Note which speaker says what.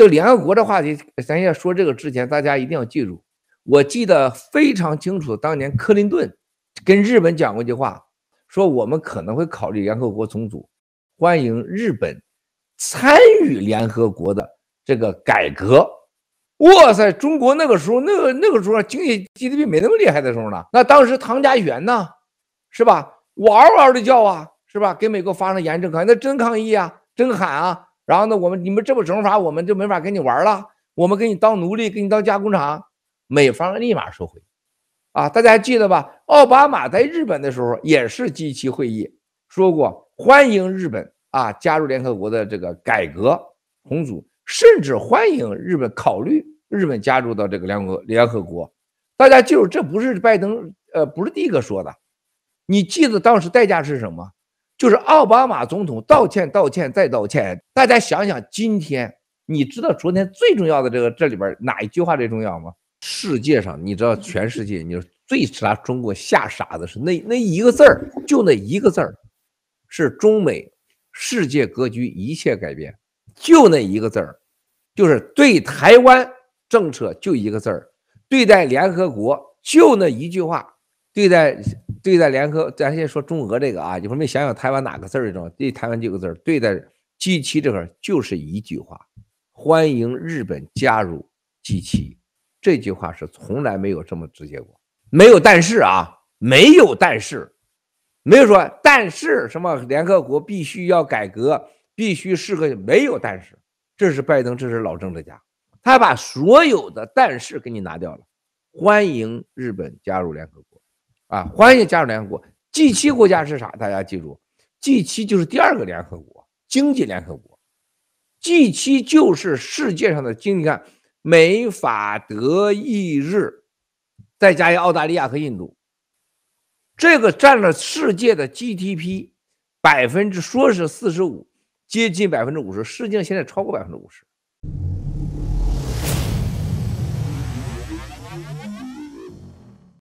Speaker 1: 就联合国的话题，咱要说这个之前，大家一定要记住。我记得非常清楚，当年克林顿跟日本讲过一句话，说我们可能会考虑联合国重组，欢迎日本参与联合国的这个改革。哇塞，中国那个时候，那个那个时候经济 GDP 没那么厉害的时候呢，那当时唐家元呢，是吧？哇哇的叫啊，是吧？给美国发生严重抗议，那真抗议啊，真喊啊。然后呢，我们你们这么整法，我们就没法跟你玩了。我们给你当奴隶，给你当加工厂。美方立马收回，啊，大家还记得吧？奥巴马在日本的时候也是及其会议说过，欢迎日本啊加入联合国的这个改革重组，甚至欢迎日本考虑日本加入到这个联合联合国。大家记住，这不是拜登，呃，不是第一个说的。你记得当时代价是什么？就是奥巴马总统道歉，道歉再道歉。大家想想，今天你知道昨天最重要的这个这里边哪一句话最重要吗？世界上，你知道全世界，你最把中国吓傻的是那那一个字儿，就那一个字儿，是中美世界格局一切改变，就那一个字儿，就是对台湾政策就一个字儿，对待联合国就那一句话，对待。对待联合咱先说中俄这个啊，你们想想台湾哪个字儿？你对台湾几个字儿？对待 G7 这块就是一句话：欢迎日本加入 G7。这句话是从来没有这么直接过，没有但是啊，没有但是，没有说但是什么？联合国必须要改革，必须是个没有但是。这是拜登，这是老政治家，他把所有的但是给你拿掉了。欢迎日本加入联合国。啊，欢迎加入联合国。G7 国家是啥？大家记住，G7 就是第二个联合国经济联合国，G7 就是世界上的经。你看，美法德意日，再加一澳大利亚和印度，这个占了世界的 GDP 百分之说是四十五，接近百分之五十，实际上现在超过百分之五十。